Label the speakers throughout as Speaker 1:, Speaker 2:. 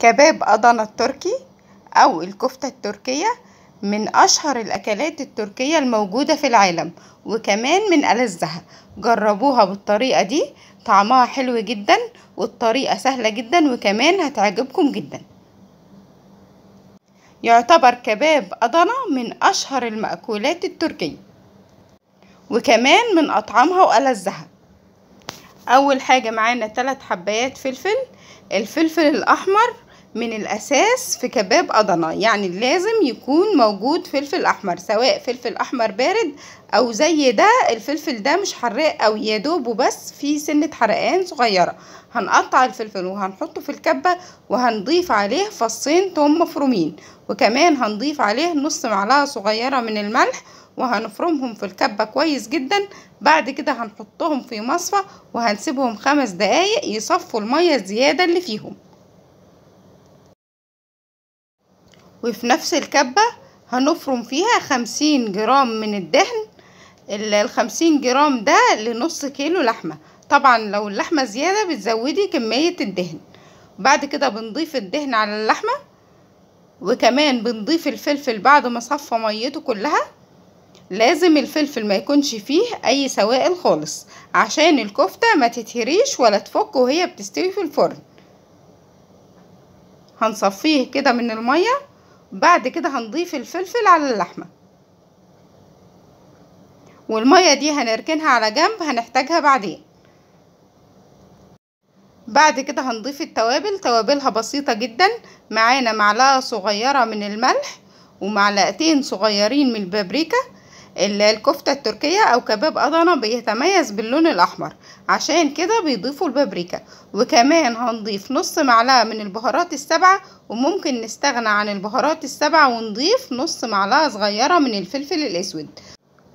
Speaker 1: كباب أضنا التركي أو الكفتة التركية من أشهر الأكلات التركية الموجودة في العالم وكمان من ألذها جربوها بالطريقة دي طعمها حلو جدا والطريقة سهلة جدا وكمان هتعجبكم جدا يعتبر كباب أضنا من أشهر المأكولات التركية وكمان من أطعمها وألذها أول حاجة معانا ثلاث حبايات فلفل الفلفل الأحمر من الأساس في كباب قضنة يعني لازم يكون موجود فلفل أحمر سواء فلفل أحمر بارد أو زي ده الفلفل ده مش حراق أو يدوب وبس في سنة حرقان صغيرة هنقطع الفلفل وهنحطه في الكبة وهنضيف عليه فصين توم مفرومين وكمان هنضيف عليه نص معلقة صغيرة من الملح وهنفرمهم في الكبة كويس جدا بعد كده هنحطهم في مصفى وهنسيبهم خمس دقايق يصفوا المية الزيادة اللي فيهم وفي نفس الكبة هنفرم فيها خمسين جرام من الدهن الخمسين جرام ده لنص كيلو لحمة طبعا لو اللحمة زيادة بتزودي كمية الدهن بعد كده بنضيف الدهن على اللحمة وكمان بنضيف الفلفل بعد ما صفى ميته كلها لازم الفلفل ما يكونش فيه اي سوائل خالص عشان الكفتة ما تتهريش ولا تفك وهي بتستوي في الفرن هنصفيه كده من الميه بعد كده هنضيف الفلفل على اللحمة والمية دي هنركنها على جنب هنحتاجها بعدين بعد كده هنضيف التوابل توابلها بسيطة جدا معانا معلقة صغيرة من الملح ومعلقتين صغيرين من البابريكا الكفتة التركية أو كباب أضنة بيتميز باللون الأحمر عشان كده بيضيفوا البابريكا وكمان هنضيف نص معلقة من البهارات السبعة وممكن نستغنى عن البهارات السبعة ونضيف نص معلقة صغيرة من الفلفل الأسود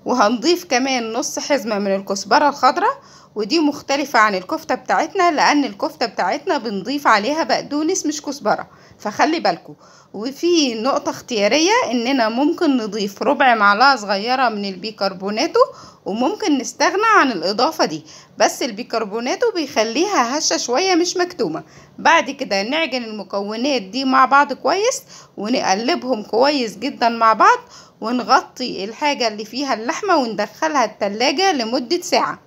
Speaker 1: وهنضيف كمان نص حزمة من الكزبرة الخضراء ودي مختلفة عن الكفتة بتاعتنا لأن الكفتة بتاعتنا بنضيف عليها بقدونس مش كزبرة فخلي بالكو وفي نقطة اختيارية إننا ممكن نضيف ربع معلقة صغيرة من البيكربوناتو وممكن نستغنى عن الإضافة دي بس البيكربوناتو بيخليها هشة شوية مش مكتومة بعد كده نعجن المكونات دي مع بعض كويس ونقلبهم كويس جدا مع بعض ونغطي الحاجة اللي فيها اللحمة وندخلها التلاجة لمدة ساعة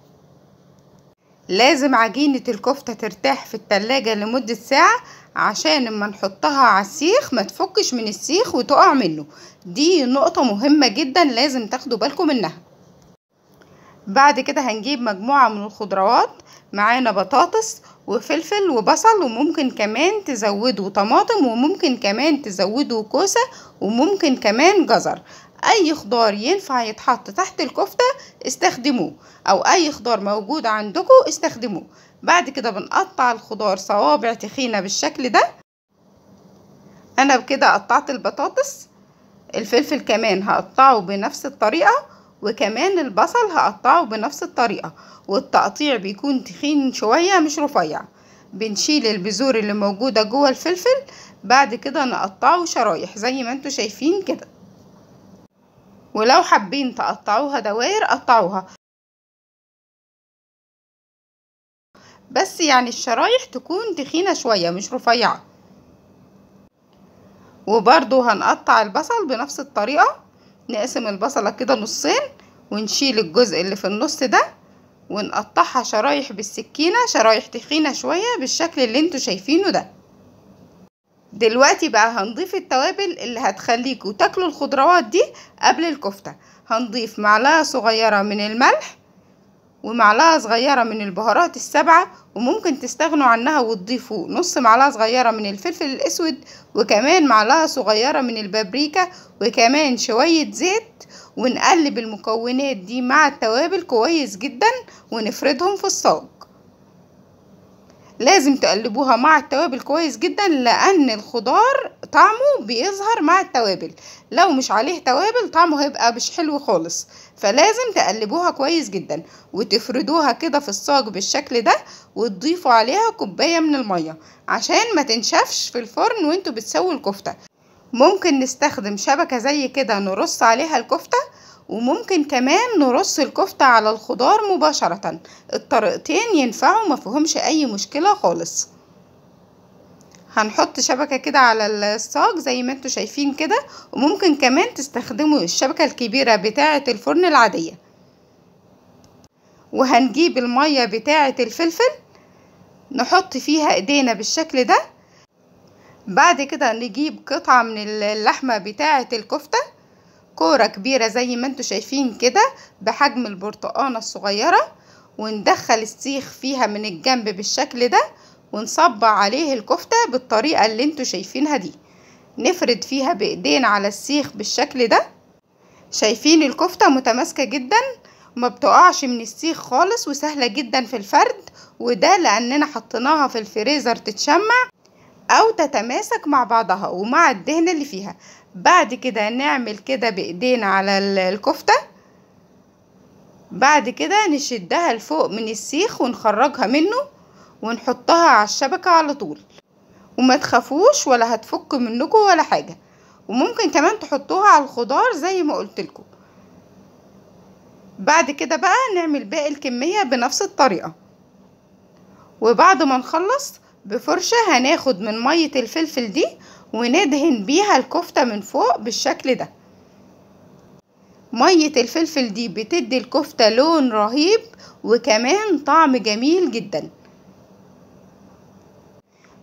Speaker 1: لازم عجينة الكفتة ترتاح في التلاجة لمدة ساعة عشان اما نحطها على السيخ ما تفكش من السيخ وتقع منه دي نقطة مهمة جدا لازم تاخدوا بالكم منها بعد كده هنجيب مجموعة من الخضروات معانا بطاطس وفلفل وبصل وممكن كمان تزودوا طماطم وممكن كمان تزودوا كوسة وممكن كمان جزر اي خضار ينفع يتحط تحت الكفتة استخدموه او اي خضار موجود عندكم استخدموه بعد كده بنقطع الخضار صوابع تخينة بالشكل ده انا بكده قطعت البطاطس الفلفل كمان هقطعه بنفس الطريقة وكمان البصل هقطعه بنفس الطريقة والتقطيع بيكون تخين شوية مش رفيع بنشيل البذور اللي موجودة جوه الفلفل بعد كده نقطعه شرايح زي ما انتوا شايفين كده ولو حابين تقطعوها دوائر قطعوها بس يعني الشرايح تكون تخينة شوية مش رفيعة وبرضو هنقطع البصل بنفس الطريقة نقسم البصلة كده نصين ونشيل الجزء اللي في النص ده ونقطعها شرايح بالسكينة شرايح تخينة شوية بالشكل اللي انتوا شايفينه ده دلوقتي بقى هنضيف التوابل اللي هتخليكوا تاكلوا الخضروات دي قبل الكفتة هنضيف معلقة صغيرة من الملح ومعلقة صغيرة من البهارات السبعة وممكن تستغنوا عنها وتضيفوا نص معلقة صغيرة من الفلفل الأسود وكمان معلقة صغيرة من البابريكا وكمان شوية زيت ونقلب المكونات دي مع التوابل كويس جدا ونفردهم في الصاج لازم تقلبوها مع التوابل كويس جدا لان الخضار طعمه بيظهر مع التوابل لو مش عليه توابل طعمه هيبقى مش حلو خالص فلازم تقلبوها كويس جدا وتفردوها كده في الصاج بالشكل ده وتضيفوا عليها كوبايه من الميه عشان ما تنشفش في الفرن وانتوا بتسووا الكفته ممكن نستخدم شبكه زي كده نرص عليها الكفته وممكن كمان نرص الكفتة على الخضار مباشرة الطريقتين ينفعوا مفهمش اي مشكلة خالص هنحط شبكة كده على الصاج زي ما انتوا شايفين كده وممكن كمان تستخدموا الشبكة الكبيرة بتاعة الفرن العادية وهنجيب المية بتاعة الفلفل نحط فيها ايدينا بالشكل ده بعد كده نجيب قطعة من اللحمة بتاعة الكفتة كورة كبيرة زي ما انتوا شايفين كده بحجم البرتقانة الصغيرة وندخل السيخ فيها من الجنب بالشكل ده ونصب عليه الكفتة بالطريقة اللي انتوا شايفينها دي نفرد فيها بايدين على السيخ بالشكل ده شايفين الكفتة متماسكة جدا ما بتقعش من السيخ خالص وسهلة جدا في الفرد وده لأننا حطيناها في الفريزر تتشمع أو تتماسك مع بعضها ومع الدهن اللي فيها بعد كده نعمل كده بإيدينا على الكفتة بعد كده نشدها لفوق من السيخ ونخرجها منه ونحطها على الشبكة على طول وما تخافوش ولا هتفك منكم ولا حاجة وممكن كمان تحطوها على الخضار زي ما قلتلكم بعد كده بقى نعمل باقي الكمية بنفس الطريقة وبعد ما نخلص بفرشة هناخد من مية الفلفل دي وندهن بيها الكفتة من فوق بالشكل ده مية الفلفل دي بتدي الكفتة لون رهيب وكمان طعم جميل جدا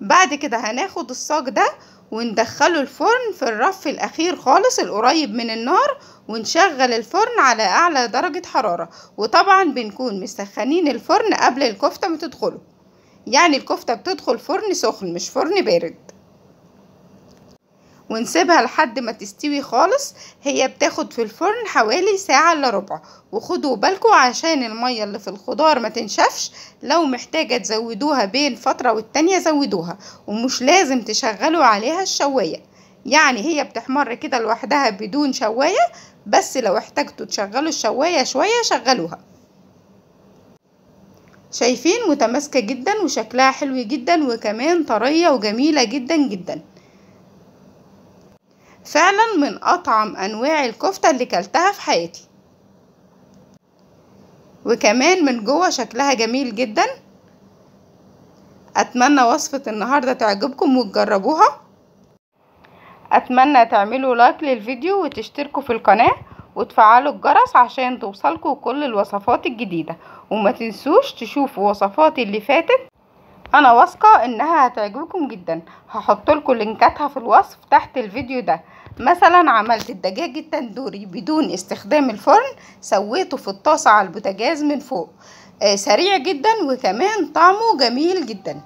Speaker 1: بعد كده هناخد الصاج ده وندخله الفرن في الرف الاخير خالص القريب من النار ونشغل الفرن على اعلى درجة حرارة وطبعا بنكون مسخنين الفرن قبل الكفتة ما تدخله يعني الكفتة بتدخل فرن سخن مش فرن بارد ونسيبها لحد ما تستوي خالص هي بتاخد في الفرن حوالي ساعة الا ربع وخدوا بالكوا عشان المية اللي في الخضار ما تنشفش لو محتاجة تزودوها بين فترة والتانية زودوها ومش لازم تشغلوا عليها الشواية يعني هي بتحمر كده لوحدها بدون شواية بس لو احتاجتوا تشغلوا الشواية شوية شغلوها شايفين متماسكة جدا وشكلها حلو جدا وكمان طرية وجميلة جدا جدا فعلا من أطعم أنواع الكفتة اللي كلتها في حياتي وكمان من جوه شكلها جميل جدا أتمنى وصفة النهاردة تعجبكم وتجربوها أتمنى تعملوا لايك للفيديو وتشتركوا في القناة وتفعلوا الجرس عشان توصلكوا كل الوصفات الجديدة وما تنسوش تشوفوا وصفاتي اللي فاتت انا واثقة انها هتعجبكم جدا هحط لكم لينكاتها في الوصف تحت الفيديو ده مثلا عملت الدجاج التندوري بدون استخدام الفرن سويته في الطاسة على البوتاجاز من فوق آه سريع جدا وكمان طعمه جميل جدا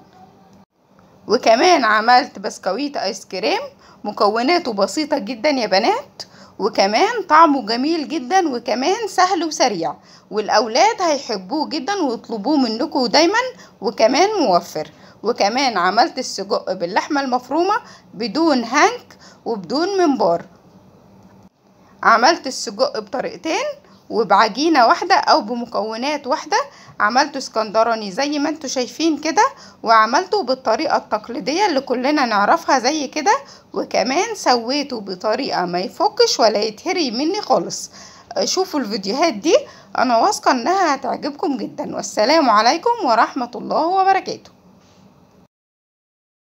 Speaker 1: وكمان عملت بسكويت ايس كريم مكوناته بسيطة جدا يا بنات وكمان طعمه جميل جدا وكمان سهل وسريع والأولاد هيحبوه جدا ويطلبوه منكم دايما وكمان موفر وكمان عملت السجق باللحمة المفرومة بدون هانك وبدون منبار عملت السجق بطريقتين وبعجينة واحدة او بمكونات واحدة عملته اسكندراني زي ما انتوا شايفين كده وعملته بالطريقة التقليدية اللي كلنا نعرفها زي كده وكمان سويته بطريقة ما يفكش ولا يتهري مني خالص شوفوا الفيديوهات دي انا واثقة انها هتعجبكم جدا والسلام عليكم ورحمة الله وبركاته